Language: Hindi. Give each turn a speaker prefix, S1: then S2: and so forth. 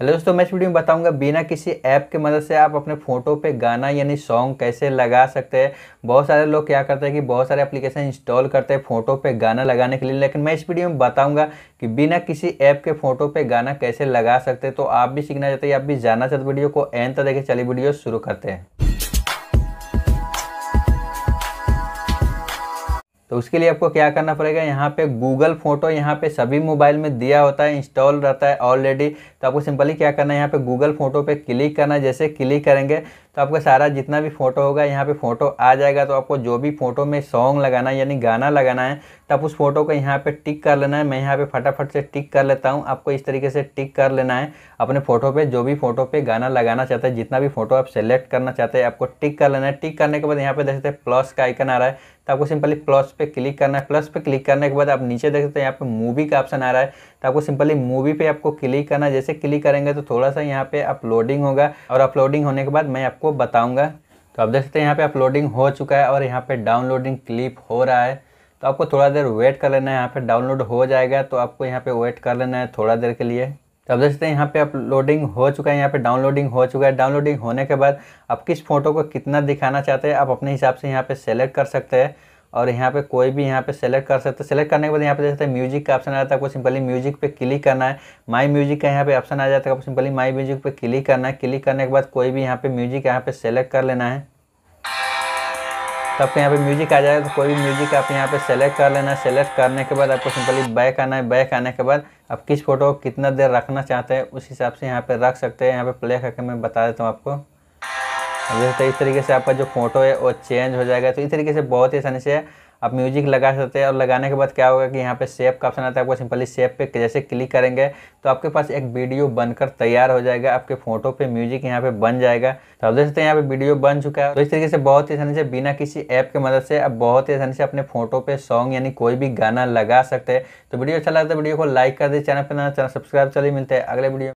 S1: हेलो दोस्तों मैं इस वीडियो में बताऊंगा बिना किसी ऐप के मदद से आप अपने फ़ोटो पे गाना यानी सॉन्ग कैसे लगा सकते हैं बहुत सारे लोग क्या करते हैं कि बहुत सारे एप्लीकेशन इंस्टॉल करते हैं फ़ोटो पे गाना लगाने के लिए लेकिन मैं इस वीडियो में बताऊंगा कि बिना किसी ऐप के फ़ोटो पे गाना कैसे लगा सकते हैं तो आप भी सीखना चाहते हैं आप भी जाना चाहते वीडियो को एन तक के चलिए वीडियो शुरू करते हैं तो उसके लिए आपको क्या करना पड़ेगा यहाँ पे गूगल फोटो यहाँ पे सभी मोबाइल में दिया होता है इंस्टॉल रहता है ऑलरेडी तो आपको सिंपली क्या करना है यहाँ पे गूगल फोटो पे क्लिक करना है जैसे क्लिक करेंगे तो आपका सारा जितना भी फ़ोटो होगा यहाँ पे फ़ोटो आ जाएगा तो आपको जो भी फ़ोटो में सॉन्ग लगाना है यानी गाना लगाना है तो आप उस फोटो को यहाँ पे टिक कर लेना है मैं यहाँ पे फटाफट से टिक कर लेता हूँ आपको इस तरीके से टिक कर लेना है अपने फ़ोटो पे जो भी फ़ोटो पे गाना लगाना चाहते हैं जितना भी फ़ोटो आप सेलेक्ट करना चाहते हैं आपको टिक कर लेना है टिक करने के बाद यहाँ पे देख सकते हैं प्लस का आइकन आ रहा है तो आपको सिंपली प्लस पे क्लिक करना है प्लस पे क्लिक करने के बाद आप नीचे देख सकते हैं यहाँ पे मूवी का ऑप्शन आ रहा है तो आपको सिंपली मूवी पे आपको क्लिक करना है जैसे क्लिक करेंगे तो थोड़ा सा यहाँ पे अपलोडिंग होगा और अपलोडिंग होने के बाद मैं आपको आपको बताऊंगा तो आप देख सकते हैं यहाँ पे अपलोडिंग हो चुका है और यहाँ पे डाउनलोडिंग क्लिप हो रहा है तो आपको थोड़ा देर वेट कर लेना है यहाँ पे डाउनलोड हो जाएगा तो आपको यहाँ पे वेट कर लेना है थोड़ा देर के लिए तो आप देख सकते हैं यहाँ पे अपलोडिंग हो चुका है यहाँ पे डाउनलोडिंग हो चुका है डाउनलोडिंग होने के बाद आप किस फ़ोटो को कितना दिखाना चाहते हैं आप अपने हिसाब से यहाँ पे सेलेक्ट कर सकते हैं और यहाँ पे कोई भी यहाँ पे सेलेक्ट कर सकते सेलेक्ट करने के बाद यहाँ पे देख सकते हैं म्यूजिक का ऑप्शन आ जाता है आपको सिंपली म्यूजिक पे क्लिक करना है माई म्यूजिक का यहाँ पे ऑप्शन आ जाता है आपको सिंपली माई म्यूजिक पे क्लिक करना है क्लिक करने के बाद कोई भी यहाँ पे म्यूजिक यहाँ पे सेलेक्ट कर लेना है तो आपको यहाँ पे म्यूजिक आ जाएगा तो कोई भी म्यूजिक आप यहाँ पे सेलेक्ट कर लेना है सेलेक्ट करने के बाद आपको सिंपली बैक आना है बैक आने के बाद आप किस फोटो को कितना देर रखना चाहते हैं उस हिसाब से यहाँ पे रख सकते हैं यहाँ पे प्ले करके मैं बता देता हूँ आपको जैसे तो इस तरीके से आपका जो फोटो है वो चेंज हो जाएगा तो इस तरीके से बहुत ही आसानी से आप म्यूजिक लगा सकते हैं और लगाने के बाद क्या होगा कि यहाँ पे सेप का ऑप्शन आता है आपको सिंपली सेप पे जैसे क्लिक करेंगे तो आपके पास एक वीडियो बनकर तैयार हो जाएगा आपके फोटो पे म्यूजिक यहाँ पे बन जाएगा तो आप देख सकते हैं यहाँ पे वीडियो बन चुका है तो इस तरीके से बहुत ही आसानी से बिना किसी ऐप की मदद से आप बहुत ही आसानी से अपने फोटो पे सॉन्ग यानी कोई भी गाना लगा सकते हैं तो वीडियो अच्छा लगता है तो वीडियो को लाइक कर दे चैनल पर ना चैनल सब्सक्राइब चलिए मिलते हैं अगले वीडियो